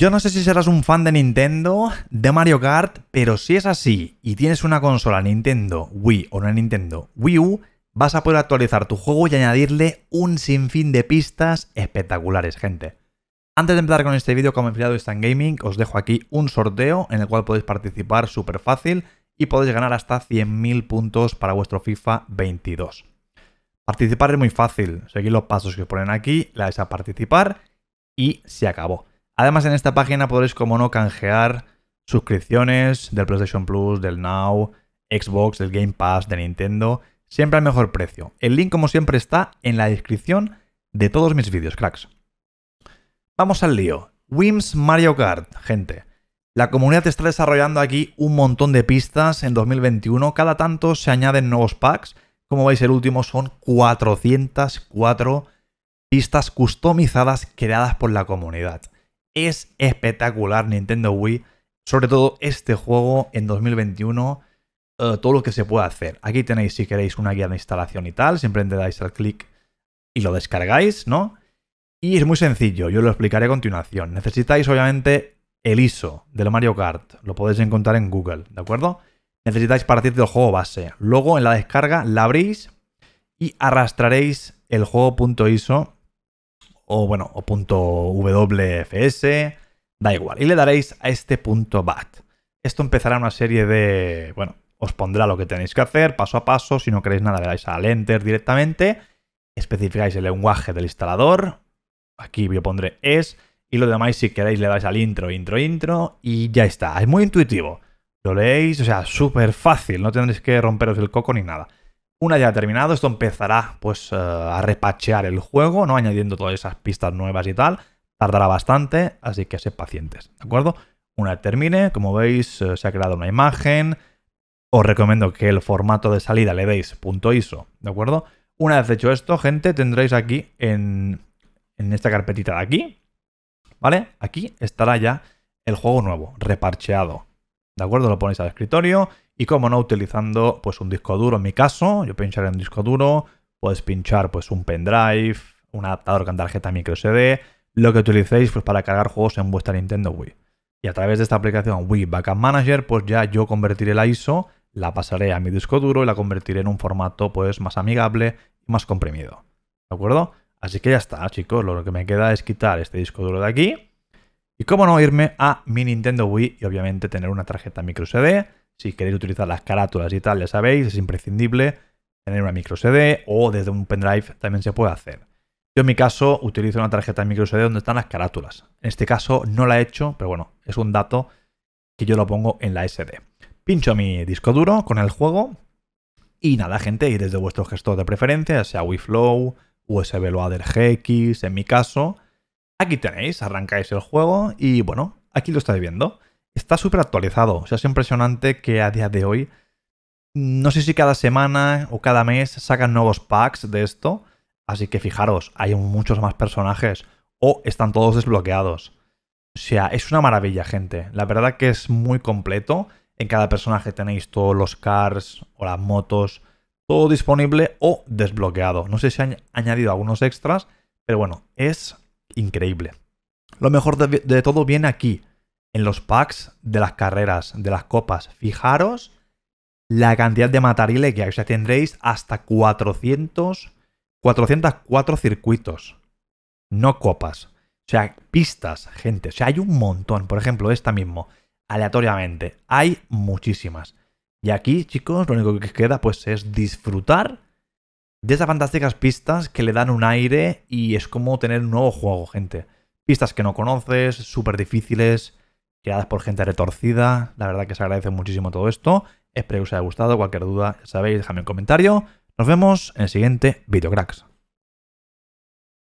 Yo no sé si serás un fan de Nintendo, de Mario Kart, pero si es así y tienes una consola Nintendo Wii o una Nintendo Wii U, vas a poder actualizar tu juego y añadirle un sinfín de pistas espectaculares, gente. Antes de empezar con este vídeo como empleado de Stan Gaming, os dejo aquí un sorteo en el cual podéis participar súper fácil y podéis ganar hasta 100.000 puntos para vuestro FIFA 22. Participar es muy fácil, seguid los pasos que os ponen aquí, la dais a participar y se acabó. Además, en esta página podréis, como no, canjear suscripciones del PlayStation Plus, del Now, Xbox, del Game Pass, de Nintendo, siempre al mejor precio. El link, como siempre, está en la descripción de todos mis vídeos, cracks. Vamos al lío. Wims Mario Kart, gente. La comunidad está desarrollando aquí un montón de pistas en 2021. Cada tanto se añaden nuevos packs. Como veis, el último son 404 pistas customizadas creadas por la comunidad es espectacular Nintendo Wii. Sobre todo este juego en 2021, eh, todo lo que se puede hacer. Aquí tenéis, si queréis, una guía de instalación y tal. Simplemente dais al clic y lo descargáis, ¿no? Y es muy sencillo, yo lo explicaré a continuación. Necesitáis, obviamente, el ISO del Mario Kart. Lo podéis encontrar en Google, ¿de acuerdo? Necesitáis partir del juego base. Luego, en la descarga, la abrís y arrastraréis el juego.iso o bueno, o punto WFS, da igual. Y le daréis a este punto BAT. Esto empezará una serie de, bueno, os pondrá lo que tenéis que hacer paso a paso. Si no queréis nada, le dais al Enter directamente. Especificáis el lenguaje del instalador. Aquí yo pondré es. Y lo demás, si queréis, le dais al intro, intro, intro. Y ya está. Es muy intuitivo. Lo leéis, o sea, súper fácil. No tendréis que romperos el coco ni nada. Una ya terminado, esto empezará pues eh, a repachear el juego, ¿no? Añadiendo todas esas pistas nuevas y tal. Tardará bastante, así que sed pacientes, ¿de acuerdo? Una termine, como veis, eh, se ha creado una imagen. Os recomiendo que el formato de salida le deis .iso, ¿de acuerdo? Una vez hecho esto, gente, tendréis aquí en, esta carpetita de aquí, ¿vale? Aquí estará ya el juego nuevo, reparcheado, ¿de acuerdo? Lo ponéis al escritorio y como no utilizando pues un disco duro en mi caso, yo pincharé en un disco duro, puedes pinchar pues un pendrive, un adaptador con tarjeta micro lo que utilicéis pues para cargar juegos en vuestra Nintendo Wii. Y a través de esta aplicación Wii Backup Manager pues ya yo convertiré la ISO, la pasaré a mi disco duro y la convertiré en un formato pues más amigable y más comprimido. ¿De acuerdo? Así que ya está, chicos, lo que me queda es quitar este disco duro de aquí. Y como no, irme a mi Nintendo Wii y obviamente tener una tarjeta micro SD si queréis utilizar las carátulas y tal, ya sabéis, es imprescindible tener una micro SD o desde un pendrive también se puede hacer. Yo en mi caso utilizo una tarjeta micro SD donde están las carátulas. En este caso no la he hecho, pero bueno, es un dato que yo lo pongo en la SD. Pincho mi disco duro con el juego y nada, gente, y desde vuestro gestor de preferencia, sea WeFlow, USB Loader GX, en mi caso, aquí tenéis, arrancáis el juego y bueno, aquí lo estáis viendo está súper actualizado. O sea, es impresionante que a día de hoy, no sé si cada semana o cada mes sacan nuevos packs de esto. Así que fijaros, hay muchos más personajes o están todos desbloqueados. O sea, es una maravilla, gente. La verdad que es muy completo. En cada personaje tenéis todos los cars o las motos, todo disponible o desbloqueado. No sé si han añadido algunos extras, pero bueno, es increíble. Lo mejor de, todo viene aquí, en los packs de las carreras, de las copas. Fijaros la cantidad de matarile que hay. O sea, tendréis hasta 400, 404 circuitos. No copas. O sea, pistas, gente. O sea, hay un montón. Por ejemplo, esta mismo. Aleatoriamente. Hay muchísimas. Y aquí, chicos, lo único que queda pues es disfrutar de esas fantásticas pistas que le dan un aire y es como tener un nuevo juego, gente. Pistas que no conoces, súper difíciles, creadas por gente retorcida. La verdad que se agradece muchísimo todo esto. Espero que os haya gustado. Cualquier duda, sabéis, dejadme un comentario. Nos vemos en el siguiente Video Cracks.